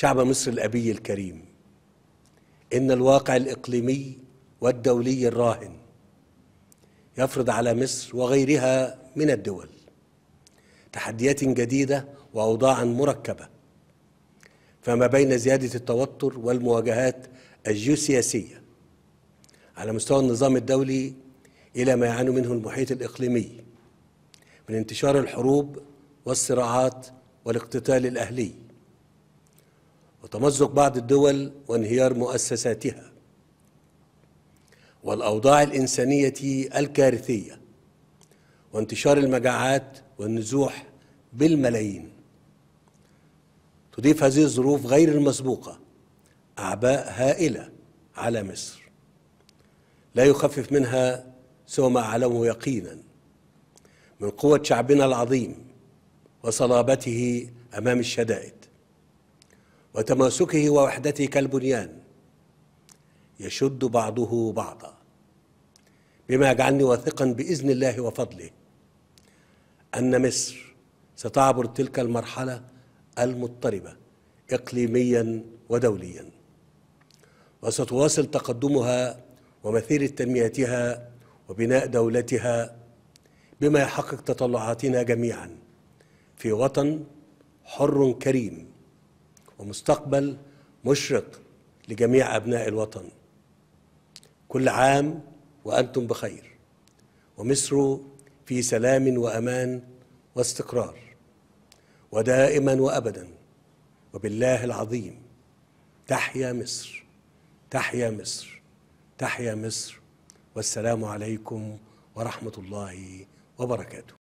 شعب مصر الأبي الكريم إن الواقع الإقليمي والدولي الراهن يفرض على مصر وغيرها من الدول تحديات جديدة وأوضاعا مركبة فما بين زيادة التوتر والمواجهات الجيوسياسية على مستوى النظام الدولي إلى ما يعاني منه المحيط الإقليمي من انتشار الحروب والصراعات والاقتتال الأهلي وتمزق بعض الدول وانهيار مؤسساتها والأوضاع الإنسانية الكارثية وانتشار المجاعات والنزوح بالملايين تضيف هذه الظروف غير المسبوقة أعباء هائلة على مصر لا يخفف منها سوى ما أعلمه يقينا من قوة شعبنا العظيم وصلابته أمام الشدائد وتماسكه ووحدته كالبنيان يشد بعضه بعضا بما يجعلني واثقا باذن الله وفضله ان مصر ستعبر تلك المرحله المضطربه اقليميا ودوليا وستواصل تقدمها ومسيره تنميتها وبناء دولتها بما يحقق تطلعاتنا جميعا في وطن حر كريم ومستقبل مشرق لجميع أبناء الوطن كل عام وأنتم بخير ومصر في سلام وأمان واستقرار ودائما وأبدا وبالله العظيم تحيا مصر تحيا مصر تحيا مصر والسلام عليكم ورحمة الله وبركاته